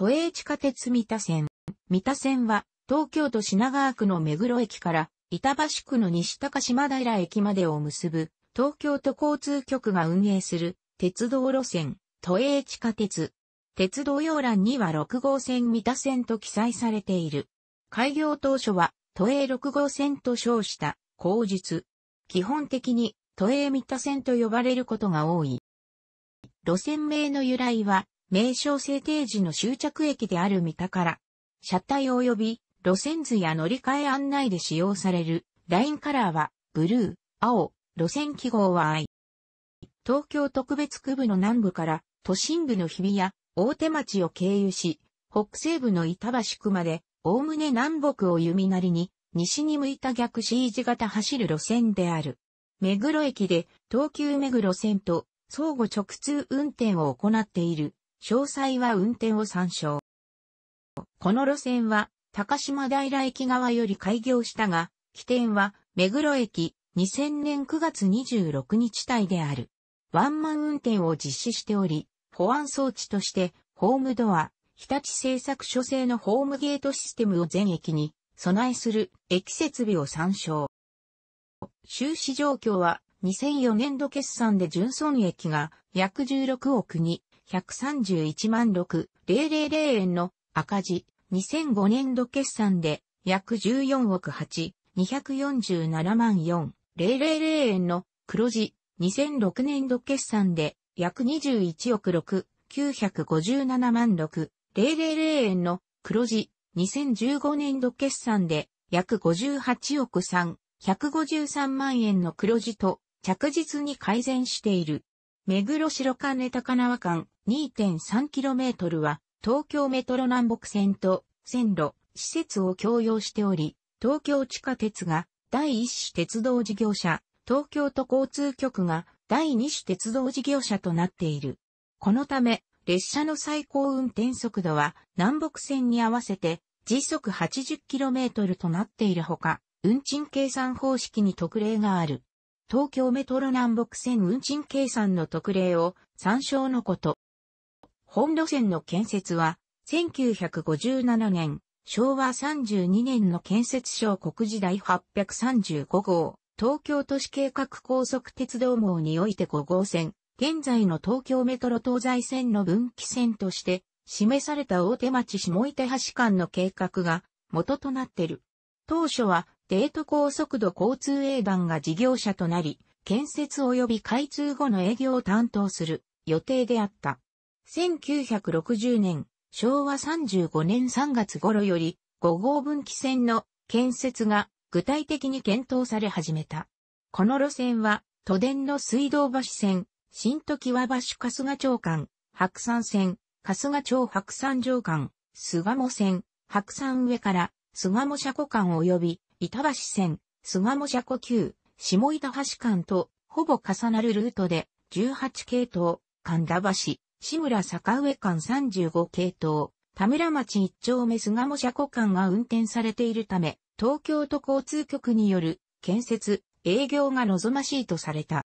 都営地下鉄三田線。三田線は、東京都品川区の目黒駅から、板橋区の西高島平駅までを結ぶ、東京都交通局が運営する、鉄道路線、都営地下鉄。鉄道要欄には6号線三田線と記載されている。開業当初は、都営6号線と称した、口述。基本的に、都営三田線と呼ばれることが多い。路線名の由来は、名称制定時の終着駅である三田から、車体及び路線図や乗り換え案内で使用されるラインカラーはブルー、青、路線記号は愛。東京特別区部の南部から都心部の日比谷、大手町を経由し、北西部の板橋区まで、おおむね南北を弓なりに、西に向いた逆 C 字型走る路線である。目黒駅で東急目黒線と相互直通運転を行っている詳細は運転を参照。この路線は、高島平駅側より開業したが、起点は、目黒駅、2000年9月26日帯である。ワンマン運転を実施しており、保安装置として、ホームドア、日立製作所製のホームゲートシステムを全駅に備えする駅設備を参照。収支状況は2004年度決算で純損益が約16億に、131万6000円の赤字、2005年度決算で約14億8、247万4000円の黒字、2006年度決算で約21億6、957万6000円の黒字、2015年度決算で約58億3、153万円の黒字と着実に改善している。目黒白金高輪間、2.3km は東京メトロ南北線と線路、施設を共用しており、東京地下鉄が第一種鉄道事業者、東京都交通局が第二種鉄道事業者となっている。このため、列車の最高運転速度は南北線に合わせて時速 80km となっているほか、運賃計算方式に特例がある。東京メトロ南北線運賃計算の特例を参照のこと。本路線の建設は、1957年、昭和32年の建設省国時代835号、東京都市計画高速鉄道網において5号線、現在の東京メトロ東西線の分岐線として、示された大手町下板橋間の計画が元となってる。当初は、デート高速度交通営団が事業者となり、建設及び開通後の営業を担当する予定であった。1960年、昭和35年3月頃より5号分岐線の建設が具体的に検討され始めた。この路線は都電の水道橋線、新時和橋春日町間、白山線、春日町白山城間、菅鴨線、白山上から菅鴨車庫間及び板橋線、菅鴨車庫級、下板橋間とほぼ重なるルートで18系統、神田橋、志村坂上間35系統、田村町一丁目菅も車庫間が運転されているため、東京都交通局による建設、営業が望ましいとされた。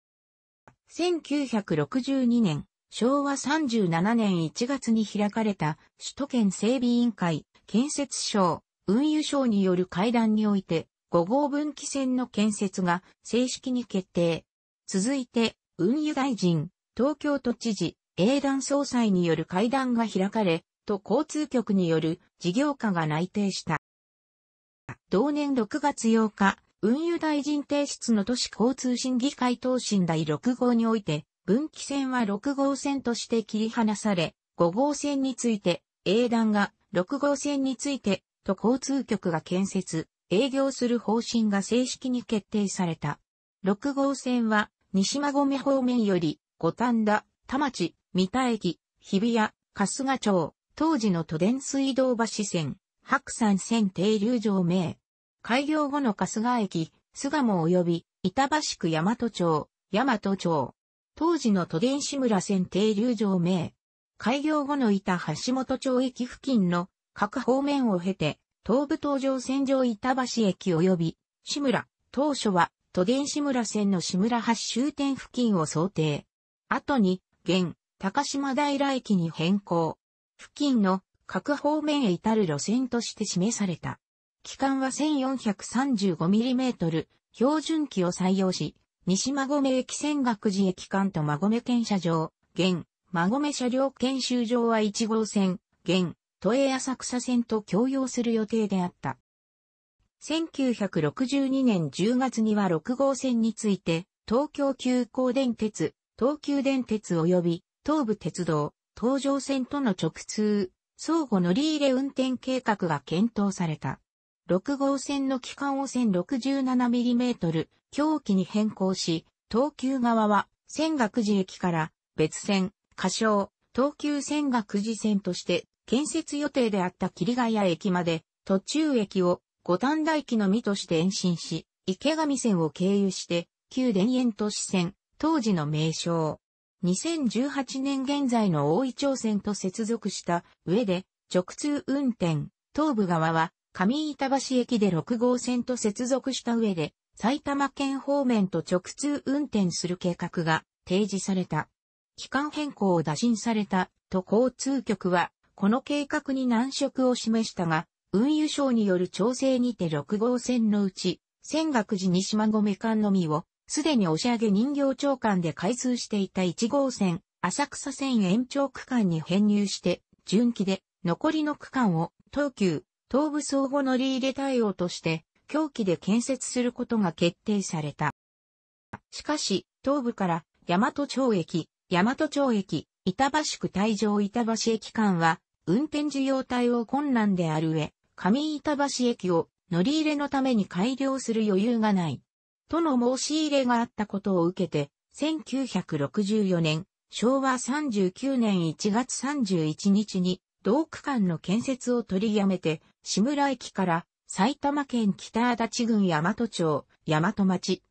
1962年、昭和37年1月に開かれた首都圏整備委員会建設省運輸省による会談において5号分岐線の建設が正式に決定。続いて運輸大臣、東京都知事、英団総裁による会談が開かれ、都交通局による事業化が内定した。同年6月8日、運輸大臣提出の都市交通審議会答申第6号において、分岐線は6号線として切り離され、5号線について、英団が、6号線について、都交通局が建設、営業する方針が正式に決定された。6号線は、西馬込方面より、五反田、田町、三田駅、日比谷、春日町、当時の都電水道橋線、白山線停留場名。開業後の春日駅、巣鴨及び、板橋区大和町、大和町。当時の都電志村線停留場名。開業後の板橋本町駅付近の各方面を経て、東武東上線上板橋駅及び、志村、当初は都電志村線の志村橋終点付近を想定。後に、現、高島平駅に変更。付近の各方面へ至る路線として示された。期間は 1435mm 標準機を採用し、西馬込駅線岳寺駅間と馬込検車場、現、馬込車両研修場は1号線、現、都営浅草線と共用する予定であった。1962年10月には6号線について、東京急行電鉄、東急電鉄及び東武鉄道、東上線との直通、相互乗り入れ運転計画が検討された。6号線の機関を 1067mm 狂気に変更し、東急側は仙岳寺駅から別線、仮称、東急仙岳寺線として建設予定であった霧ヶ谷駅まで途中駅を五反田駅のみとして延伸し、池上線を経由して、旧田園都市線、当時の名称、2018年現在の大井町線と接続した上で直通運転、東部側は上板橋駅で6号線と接続した上で埼玉県方面と直通運転する計画が提示された。期間変更を打診されたと交通局はこの計画に難色を示したが、運輸省による調整にて6号線のうち、仙岳寺西馬込間のみをすでに押上人形町間で開通していた1号線、浅草線延長区間に編入して、順期で残りの区間を東急、東武相互乗り入れ対応として、狂気で建設することが決定された。しかし、東部から大和町駅、大和町駅、板橋区大城板橋駅間は、運転需要対応困難である上、上板橋駅を乗り入れのために改良する余裕がない。との申し入れがあったことを受けて、1964年、昭和39年1月31日に、同区間の建設を取りやめて、志村駅から埼玉県北足立郡大和町、大和町。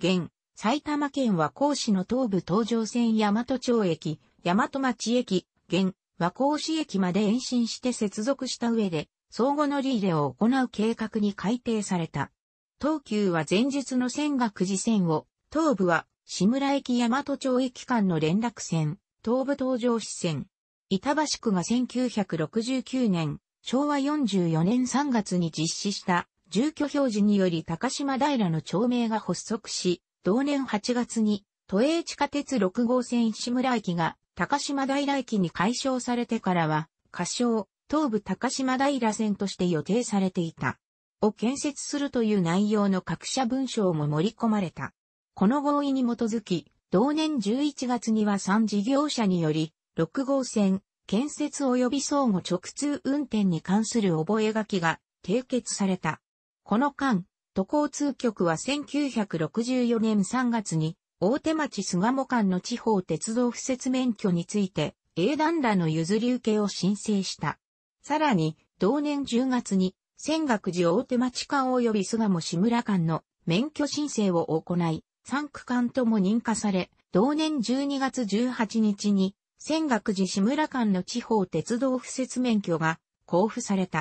現、埼玉県和光市の東部東上線大和町駅、大和町駅、現、和光市駅まで延伸して接続した上で、相互乗り入れを行う計画に改定された。東急は前日の賀九寺線を、東部は、志村駅大和町駅間の連絡線、東部東上支線。板橋区が1969年、昭和44年3月に実施した住居表示により高島平の町名が発足し、同年8月に都営地下鉄6号線志村駅が高島平駅に改称されてからは、仮称東部高島平線として予定されていた。を建設するという内容の各社文章も盛り込まれた。この合意に基づき、同年11月には3事業者により、6号線、建設及び相互直通運転に関する覚書が締結された。この間、都交通局は1964年3月に、大手町菅母間の地方鉄道敷設免許について、英団らの譲り受けを申請した。さらに、同年10月に、仙岳寺大手町間及び菅も志村間の免許申請を行い、3区間とも認可され、同年12月18日に、仙岳寺志村間の地方鉄道敷設免許が交付された。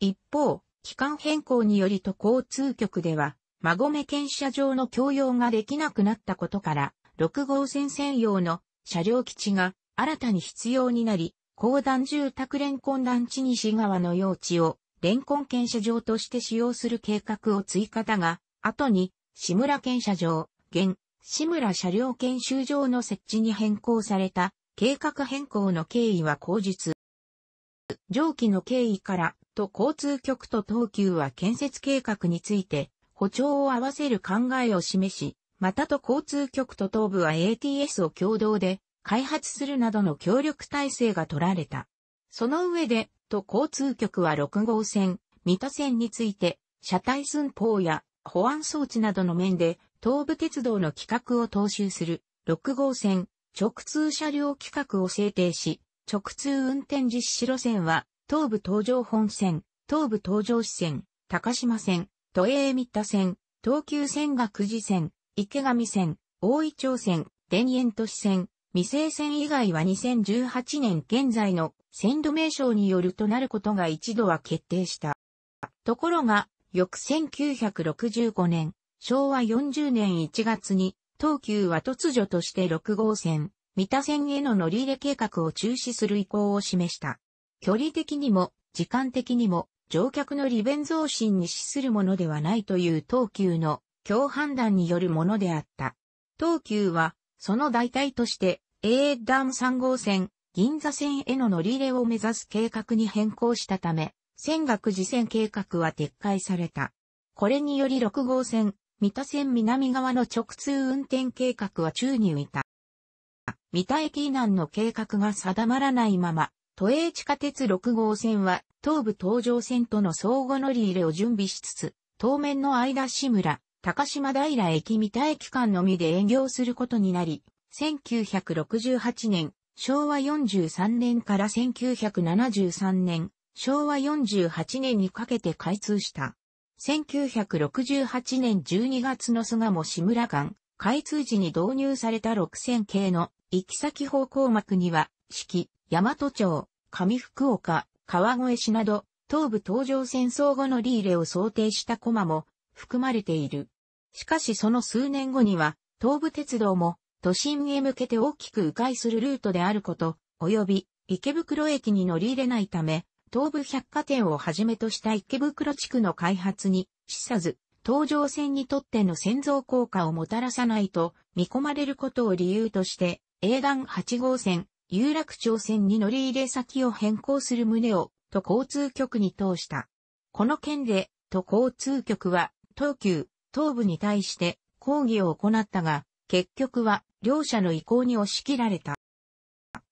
一方、期間変更により都交通局では、馬込検車場の供用ができなくなったことから、6号線専用の車両基地が新たに必要になり、公団住宅レンコン団地西側の用地を、レンコン検車場として使用する計画を追加だが、後に、志村検車場、現、志村車両研修場の設置に変更された、計画変更の経緯は口日。上記の経緯から、と交通局と東急は建設計画について、歩調を合わせる考えを示し、またと交通局と東部は ATS を共同で開発するなどの協力体制が取られた。その上で、都交通局は6号線、三田線について、車体寸法や保安装置などの面で、東武鉄道の規格を踏襲する6号線直通車両規格を制定し、直通運転実施路線は、東武東上本線、東武東上支線、高島線、都営三田線、東急線が久慈線、池上線、大井町線、田園都市線、未成線以外は2018年現在の線度名称によるとなることが一度は決定した。ところが、翌1965年、昭和40年1月に、東急は突如として6号線、三田線への乗り入れ計画を中止する意向を示した。距離的にも、時間的にも、乗客の利便増進に資するものではないという東急の共判断によるものであった。東急は、その代替として、英断3号線、銀座線への乗り入れを目指す計画に変更したため、線岳寺線計画は撤回された。これにより6号線、三田線南側の直通運転計画は宙に浮いた。三田駅以南の計画が定まらないまま、都営地下鉄6号線は東武東上線との相互乗り入れを準備しつつ、当面の間志村、高島平駅三田駅間のみで営業することになり、1968年、昭和43年から1973年、昭和48年にかけて開通した。1968年12月の菅も志村間、開通時に導入された6000系の行き先方向幕には、四季、大和町、上福岡、川越市など、東部東上戦争後のリーレを想定したコマも含まれている。しかしその数年後には、東武鉄道も都心へ向けて大きく迂回するルートであること、及び池袋駅に乗り入れないため、東武百貨店をはじめとした池袋地区の開発に、資さず、東上線にとっての先造効果をもたらさないと見込まれることを理由として、営団8号線、有楽町線に乗り入れ先を変更する旨を、都交通局に通した。この件で、都交通局は、東急、東部に対して抗議を行ったが、結局は両者の意向に押し切られた。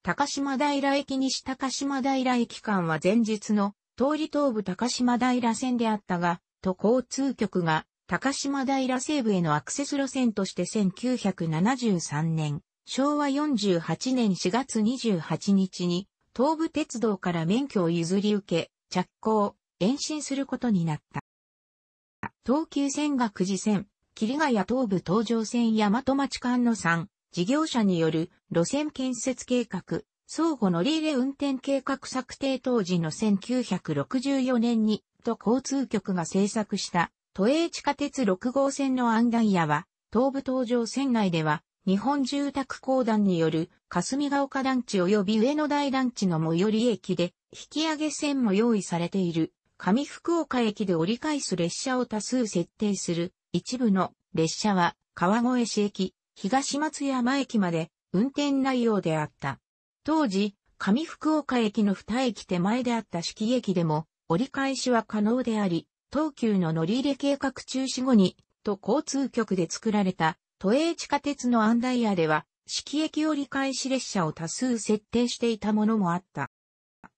高島平駅西高島平駅間は前日の通り東部高島平線であったが、都交通局が高島平西部へのアクセス路線として1973年、昭和48年4月28日に東武鉄道から免許を譲り受け、着工、延伸することになった。東急線が久慈線、霧ヶ谷東部東上線大和町間の3、事業者による路線建設計画、相互乗り入れ運転計画策定当時の1964年に、都交通局が制作した都営地下鉄6号線の案外屋は、東武東上線内では、日本住宅公団による霞ヶ丘団地及び上野台団地の最寄り駅で、引き上げ線も用意されている、上福岡駅で折り返す列車を多数設定する、一部の列車は川越市駅、東松山駅まで運転内容であった。当時、上福岡駅の二駅手前であった四季駅でも折り返しは可能であり、東急の乗り入れ計画中止後に、と交通局で作られた都営地下鉄のアンダイヤでは、四季駅折り返し列車を多数設定していたものもあった。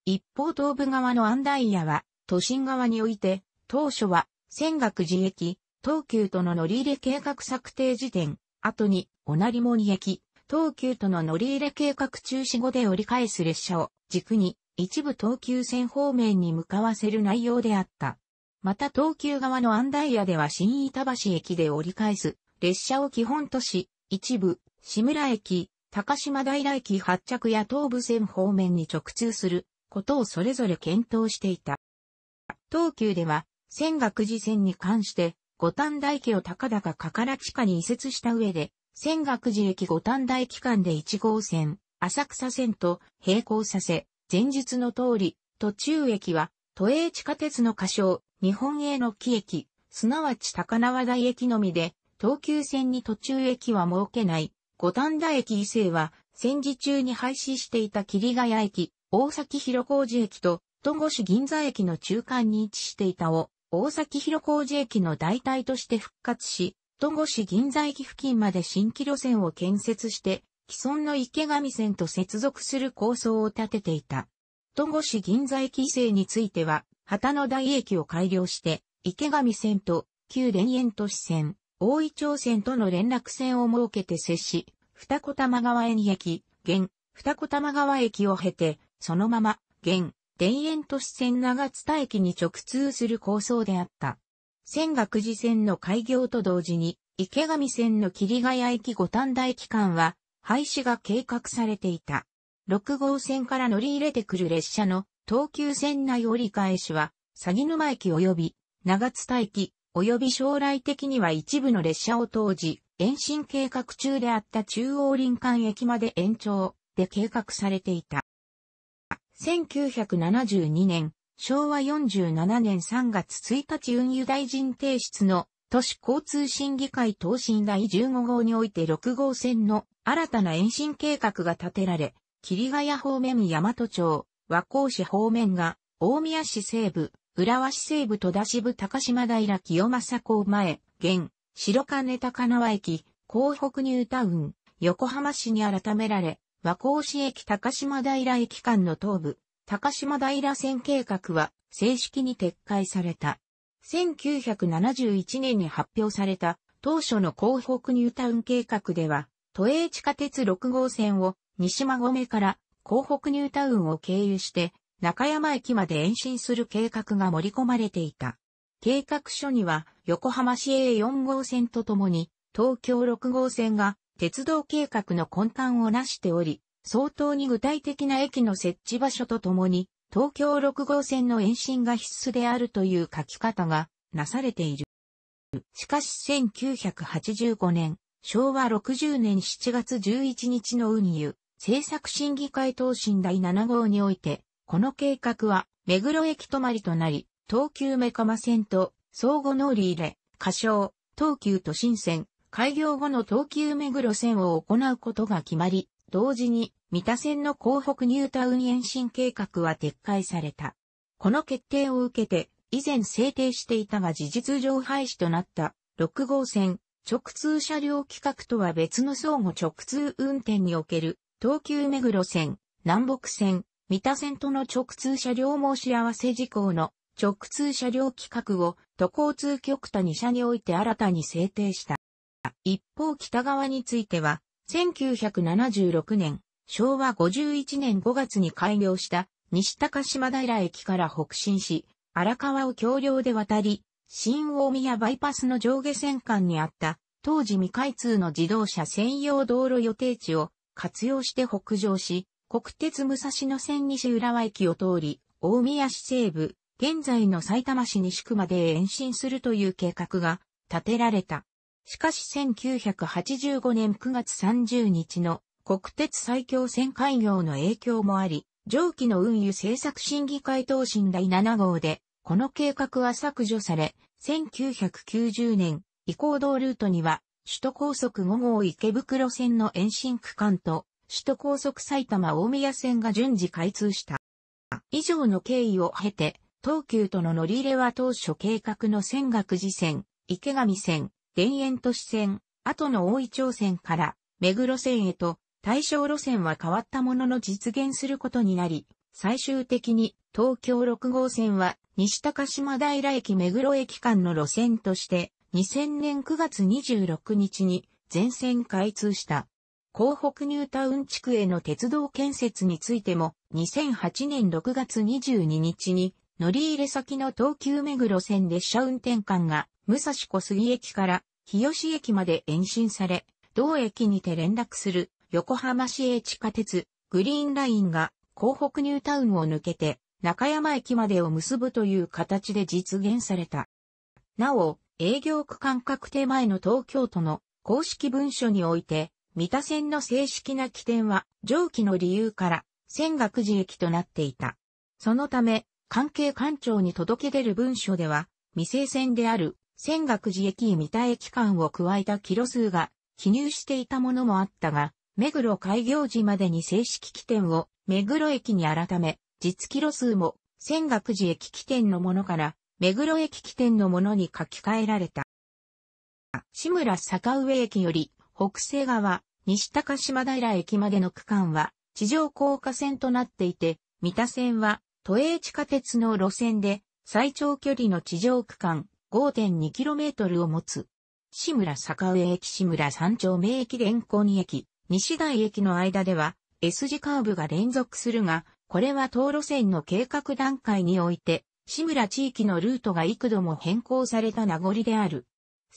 一方東部側のアンダイヤは、都心側において、当初は、仙岳寺駅、東急との乗り入れ計画策定時点、後に、おなりもに駅、東急との乗り入れ計画中止後で折り返す列車を軸に、一部東急線方面に向かわせる内容であった。また東急側の安台屋では新板橋駅で折り返す列車を基本とし、一部、志村駅、高島平駅発着や東武線方面に直通することをそれぞれ検討していた。東急では、仙岳寺線に関して、五反田駅を高々かから地下に移設した上で、仙岳寺駅五反田駅間で1号線、浅草線と並行させ、前述の通り、途中駅は、都営地下鉄の仮称、日本営の木駅、すなわち高輪台駅のみで、東急線に途中駅は設けない。五反田駅伊勢は、戦時中に廃止していた霧ヶ谷駅、大崎広小路駅と、戸越銀座駅の中間に位置していたを、大崎広小路駅の代替として復活し、戸越銀座駅付近まで新規路線を建設して、既存の池上線と接続する構想を立てていた。戸越銀座駅以西については、旗の台駅を改良して、池上線と旧田園都市線、大井町線との連絡線を設けて接し、二子玉川園駅、現、二子玉川駅を経て、そのまま、現、田園都市線長津田駅に直通する構想であった。仙学寺線の開業と同時に、池上線の霧ヶ谷駅五反田駅間は、廃止が計画されていた。6号線から乗り入れてくる列車の東急線内折り返しは、鷺沼駅及び長津田駅及び将来的には一部の列車を当時、延伸計画中であった中央林間駅まで延長で計画されていた。1972年、昭和47年3月1日運輸大臣提出の都市交通審議会答申第15号において6号線の新たな延伸計画が立てられ、霧ヶ谷方面大和町、和光市方面が大宮市西部、浦和市西部戸田支部高島平清正港前、現、白金高輪駅、港北ニュータウン、横浜市に改められ、和光市駅高島平駅間の東部、高島平線計画は正式に撤回された。1971年に発表された当初の広北ニュータウン計画では、都営地下鉄6号線を西馬込から広北ニュータウンを経由して中山駅まで延伸する計画が盛り込まれていた。計画書には横浜市営4号線とともに東京6号線が鉄道計画の根幹をなしており、相当に具体的な駅の設置場所とともに、東京6号線の延伸が必須であるという書き方がなされている。しかし1985年、昭和60年7月11日の運輸政策審議会答申第7号において、この計画は目黒駅止まりとなり、東急目マ線と相互乗り入れ、仮称、東急都心線、開業後の東急目黒線を行うことが決まり、同時に、三田線の港北ニュータウン延伸計画は撤回された。この決定を受けて、以前制定していたが事実上廃止となった6号線直通車両規格とは別の相互直通運転における東急目黒線、南北線、三田線との直通車両申し合わせ事項の直通車両規格を都交通局他2社において新たに制定した。一方北側については、1976年、昭和51年5月に開業した西高島平駅から北進し、荒川を橋梁で渡り、新大宮バイパスの上下線間にあった当時未開通の自動車専用道路予定地を活用して北上し、国鉄武蔵野線西浦和駅を通り、大宮市西部、現在の埼玉市西区まで延伸するという計画が立てられた。しかし1985年9月30日の国鉄最強線開業の影響もあり、上記の運輸政策審議会答申第7号で、この計画は削除され、1990年、移行道ルートには、首都高速5号池袋線の延伸区間と、首都高速埼玉大宮線が順次開通した。以上の経緯を経て、東急との乗り入れは当初計画の仙岳寺線、池上線、田園都市線、後の大井町線から目黒線へと対象路線は変わったものの実現することになり、最終的に東京6号線は西高島平駅目黒駅間の路線として2000年9月26日に全線開通した。港北ニュータウン地区への鉄道建設についても2008年6月22日に乗り入れ先の東急目黒線列車運転間が武蔵小杉駅から日吉駅まで延伸され、同駅にて連絡する横浜市営地下鉄グリーンラインが港北ニュータウンを抜けて中山駅までを結ぶという形で実現された。なお、営業区間確定前の東京都の公式文書において、三田線の正式な起点は上記の理由から仙岳寺駅となっていた。そのため、関係官庁に届け出る文書では、未成線である仙岳寺駅三田駅間を加えたキロ数が記入していたものもあったが、目黒開業時までに正式起点を目黒駅に改め、実キロ数も仙岳寺駅起点のものから目黒駅起点のものに書き換えられた。志村坂上駅より北西側、西高島平駅までの区間は地上高架線となっていて、三田線は都営地下鉄の路線で最長距離の地上区間 5.2km を持つ。志村坂上駅志村三丁目駅連行に駅、西台駅の間では S 字カーブが連続するが、これは当路線の計画段階において、志村地域のルートが幾度も変更された名残である。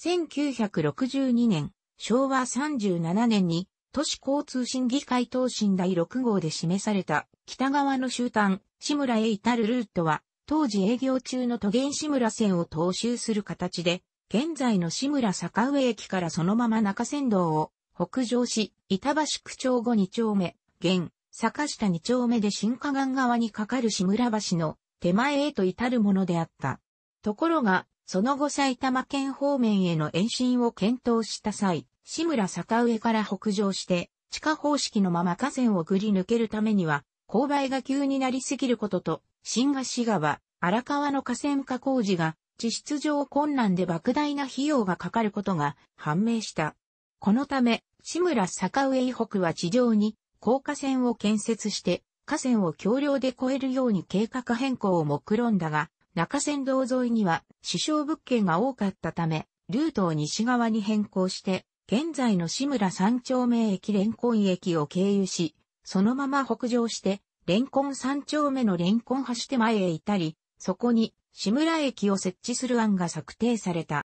1962年、昭和37年に、都市交通審議会答申第6号で示された北側の終端、志村へ至るルートは、当時営業中の都原志村線を踏襲する形で、現在の志村坂上駅からそのまま中山道を北上し、板橋区長後2丁目、現、坂下2丁目で新河岸側に架かる志村橋の手前へと至るものであった。ところが、その後埼玉県方面への延伸を検討した際、志村坂上から北上して、地下方式のまま河川をぐり抜けるためには、勾配が急になりすぎることと、新河岸川、荒川の河川化工事が、地質上困難で莫大な費用がかかることが判明した。このため、志村坂上以北は地上に、高架線を建設して、河川を橋梁で越えるように計画変更を目論んだが、中山道沿いには、首相物件が多かったため、ルートを西側に変更して、現在の志村三丁目駅連根駅を経由し、そのまま北上して、レンコン三丁目のレンコン橋手前へ至り、そこに志村駅を設置する案が策定された。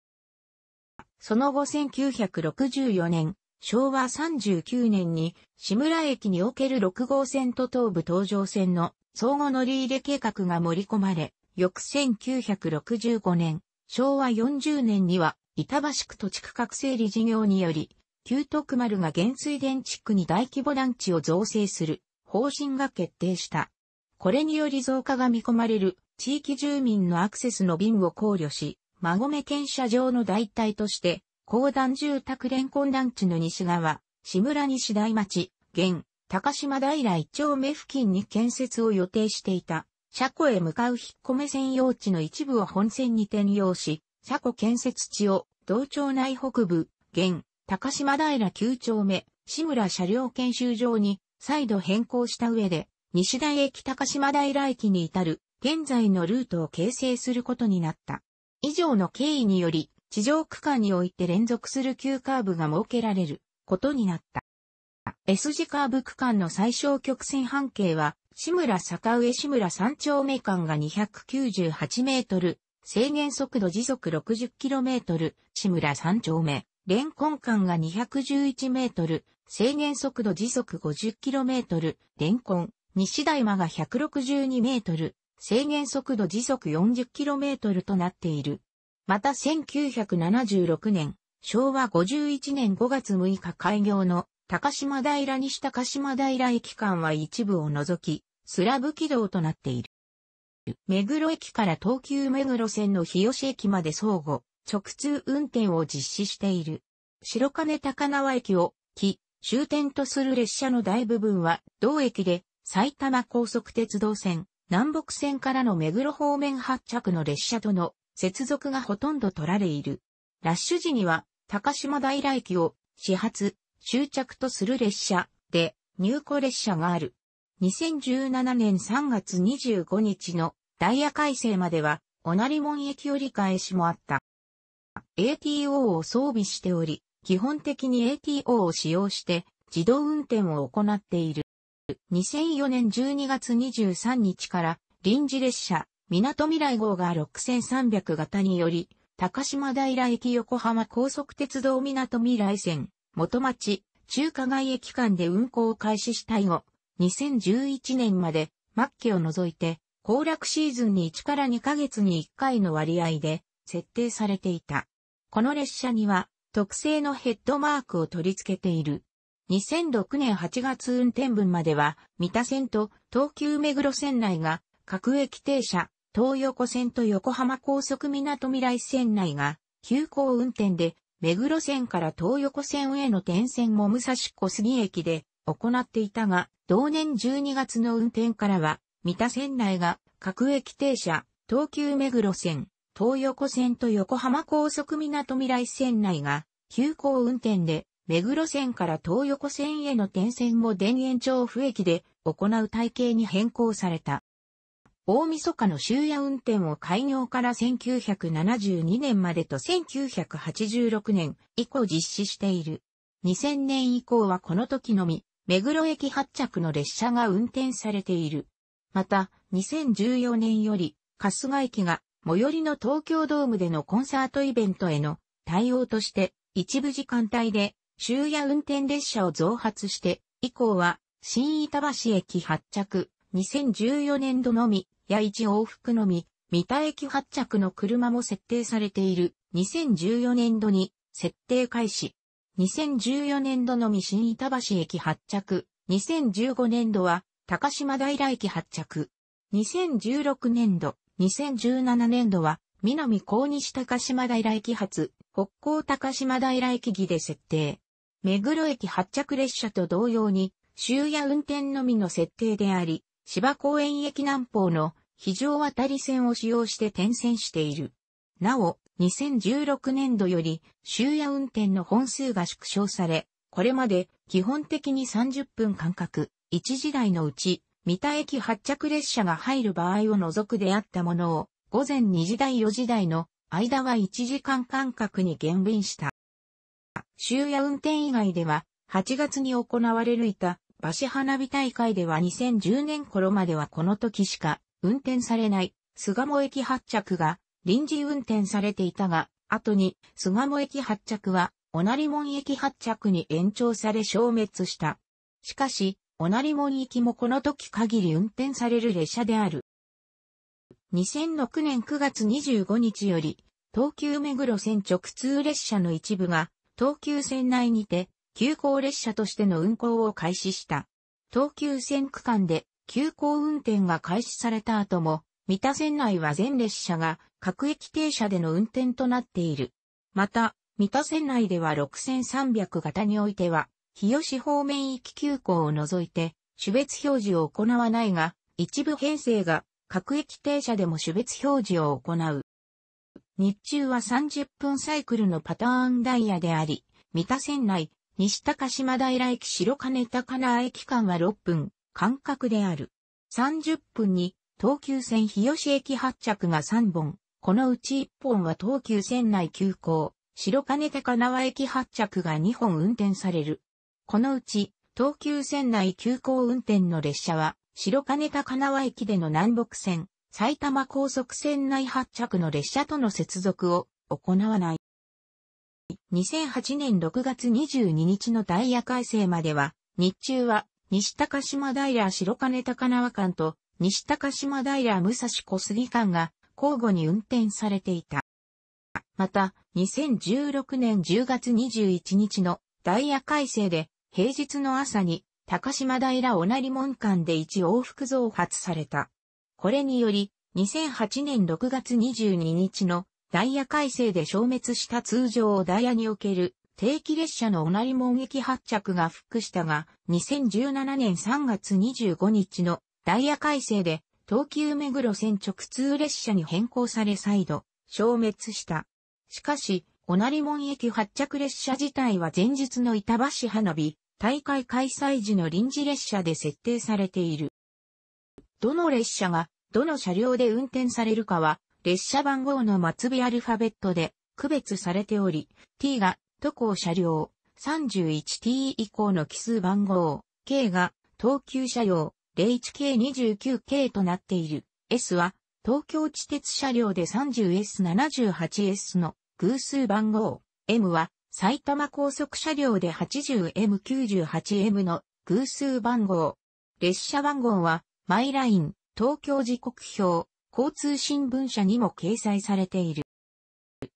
その後1964年、昭和39年に志村駅における6号線と東武東上線の相互乗り入れ計画が盛り込まれ、翌1965年、昭和40年には板橋区土地区画整理事業により、旧徳丸が原水電地区に大規模団地を造成する方針が決定した。これにより増加が見込まれる地域住民のアクセスの便を考慮し、馬込県社場の代替として、高段住宅連婚団地の西側、志村西大町、現、高島平一丁目付近に建設を予定していた、車庫へ向かう引っ込め専用地の一部を本線に転用し、車庫建設地を、同町内北部、現、高島平9丁目、志村車両研修場に再度変更した上で、西大駅高島平駅に至る現在のルートを形成することになった。以上の経緯により、地上区間において連続する急カーブが設けられることになった。S 字カーブ区間の最小曲線半径は、志村坂上志村三丁目間が298メートル、制限速度時速60キロメートル、志村三丁目、レンコン間が211メートル、制限速度時速 50km、レンコン、西大間が 162m、制限速度時速 40km となっている。また1976年、昭和51年5月6日開業の高島平西高島平駅間は一部を除き、スラブ軌道となっている。目黒駅から東急目黒線の日吉駅まで相互、直通運転を実施している。白金高輪駅を、木、終点とする列車の大部分は、同駅で埼玉高速鉄道線、南北線からの目黒方面発着の列車との接続がほとんど取られいる。ラッシュ時には、高島平駅を始発、終着とする列車で入庫列車がある。2017年3月25日のダイヤ改正までは、おなり門駅折り返しもあった。ATO を装備しており、基本的に ATO を使用して自動運転を行っている。2004年12月23日から臨時列車、港未来号が6300型により、高島平駅横浜高速鉄道港未来線、元町、中華街駅間で運行を開始した以後、2011年まで末期を除いて、降落シーズンに1から2ヶ月に1回の割合で設定されていた。この列車には特製のヘッドマークを取り付けている。2006年8月運転分までは、三田線と東急目黒線内が、各駅停車、東横線と横浜高速港未来線内が、急行運転で、目黒線から東横線への転線も武蔵小杉駅で行っていたが、同年12月の運転からは、三田線内が、各駅停車、東急目黒線、東横線と横浜高速港未来線内が、急行運転で、目黒線から東横線への転線も田園調布駅で行う体系に変更された。大晦日の終夜運転を開業から1972年までと1986年以降実施している。2000年以降はこの時のみ、目黒駅発着の列車が運転されている。また、2014年より、春日駅が最寄りの東京ドームでのコンサートイベントへの対応として、一部時間帯で終夜運転列車を増発して、以降は新板橋駅発着、2014年度のみ、や一往復のみ、三田駅発着の車も設定されている。2014年度に設定開始。2014年度のみ新板橋駅発着。2015年度は高島平駅発着。2016年度、2017年度は、南高西高島平駅発、北高高島平駅儀で設定。目黒駅発着列車と同様に、終夜運転のみの設定であり、芝公園駅南方の非常渡り線を使用して転線している。なお、2016年度より終夜運転の本数が縮小され、これまで基本的に30分間隔、1時台のうち三田駅発着列車が入る場合を除くであったものを、午前2時台4時台の間は1時間間隔に減便した。終夜運転以外では、8月に行われるいた、花火大会では2010年頃まではこの時しか運転されない巣鴨駅発着が臨時運転されていたが、後に巣鴨駅発着はなり門駅発着に延長され消滅した。しかし、おなりもに行きもこの時限り運転される列車である。2006年9月25日より、東急目黒線直通列車の一部が、東急線内にて、急行列車としての運行を開始した。東急線区間で、急行運転が開始された後も、三田線内は全列車が各駅停車での運転となっている。また、三田線内では6300型においては、日吉方面行き急行を除いて、種別表示を行わないが、一部編成が各駅停車でも種別表示を行う。日中は30分サイクルのパターンダイヤであり、三田線内、西高島平駅白金高輪駅間は6分、間隔である。30分に、東急線日吉駅発着が3本、このうち1本は東急線内急行、白金高輪駅発着が2本運転される。このうち、東急線内急行運転の列車は、白金高輪駅での南北線、埼玉高速線内発着の列車との接続を行わない。2008年6月22日のダイヤ改正までは、日中は西高島平白金高輪間と西高島平武蔵小杉間が交互に運転されていた。また、2016年10月21日のダイヤ改正で平日の朝に高島平おなり門間で一往復増発された。これにより、2008年6月22日のダイヤ改正で消滅した通常ダイヤにおける定期列車のおなり門駅発着が復帰したが、2017年3月25日のダイヤ改正で東急目黒線直通列車に変更され再度消滅した。しかし、おなり門駅発着列車自体は前日の板橋花火、大会開催時の臨時列車で設定されている。どの列車が、どの車両で運転されるかは、列車番号の末尾アルファベットで区別されており、t が都高車両、31t 以降の奇数番号、k が東急車両、01K29K となっている。S は東京地鉄車両で 30S78S の偶数番号。M は埼玉高速車両で 80M98M の偶数番号。列車番号は、マイライン、東京時刻表、交通新聞社にも掲載されている。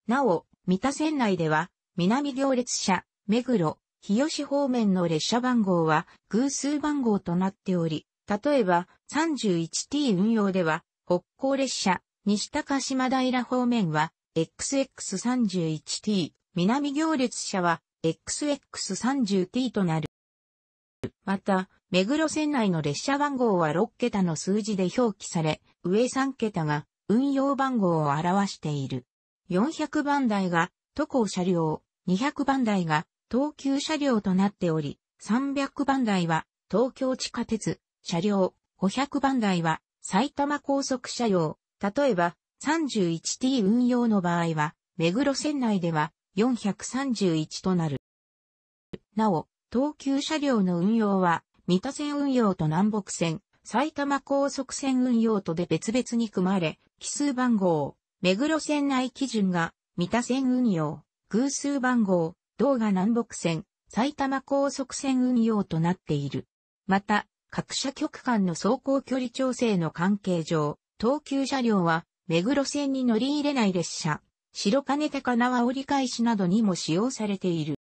なお、三田線内では、南行列車、目黒、日吉方面の列車番号は偶数番号となっており、例えば 31T 運用では、北港列車、西高島平方面は XX31T、南行列車は XX30T となる。また、目黒線内の列車番号は6桁の数字で表記され、上3桁が運用番号を表している。400番台が渡航車両、200番台が東急車両となっており、300番台は東京地下鉄車両、500番台は埼玉高速車両、例えば 31T 運用の場合は、目黒線内では431となる。なお、東急車両の運用は、三田線運用と南北線、埼玉高速線運用とで別々に組まれ、奇数番号、目黒線内基準が、三田線運用、偶数番号、動が南北線、埼玉高速線運用となっている。また、各社局間の走行距離調整の関係上、東急車両は、目黒線に乗り入れない列車、白金高輪折り返しなどにも使用されている。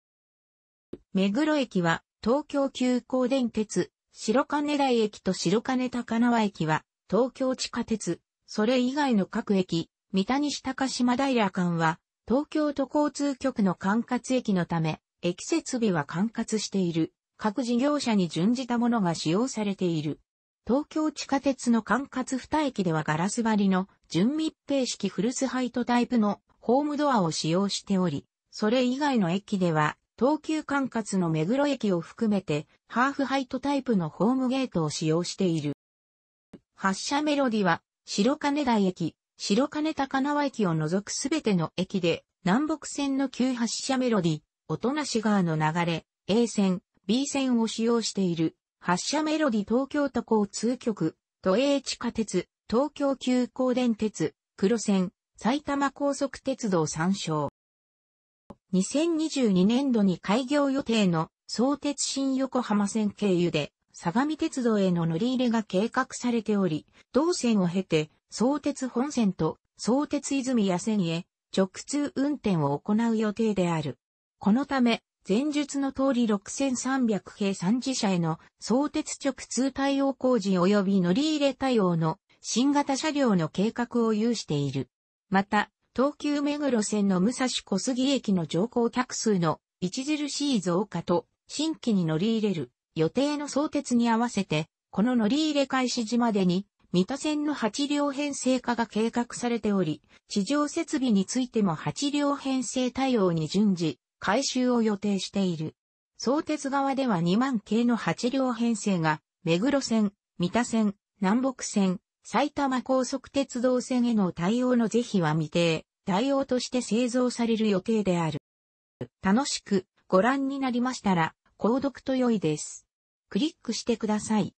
目黒駅は東京急行電鉄、白金台駅と白金高輪駅は東京地下鉄、それ以外の各駅、三谷市高島平間は東京都交通局の管轄駅のため、駅設備は管轄している。各事業者に準じたものが使用されている。東京地下鉄の管轄二駅ではガラス張りの純密閉式フルスハイトタイプのホームドアを使用しており、それ以外の駅では、東急管轄の目黒駅を含めて、ハーフハイトタイプのホームゲートを使用している。発車メロディは、白金台駅、白金高輪駅を除くすべての駅で、南北線の急発車メロディ、音無川の流れ、A 線、B 線を使用している。発車メロディ東京都交通局、都営地下鉄、東京急行電鉄、黒線、埼玉高速鉄道参照。2022年度に開業予定の相鉄新横浜線経由で相模鉄道への乗り入れが計画されており、同線を経て相鉄本線と相鉄泉谷線へ直通運転を行う予定である。このため、前述の通り6300系3自社への相鉄直通対応工事及び乗り入れ対応の新型車両の計画を有している。また、東急目黒線の武蔵小杉駅の乗降客数の著しい増加と新規に乗り入れる予定の相鉄に合わせて、この乗り入れ開始時までに、三田線の8両編成化が計画されており、地上設備についても8両編成対応に順次、改修を予定している。相鉄側では2万系の8両編成が、目黒線、三田線、南北線、埼玉高速鉄道線への対応の是非は未定、対応として製造される予定である。楽しくご覧になりましたら、購読と良いです。クリックしてください。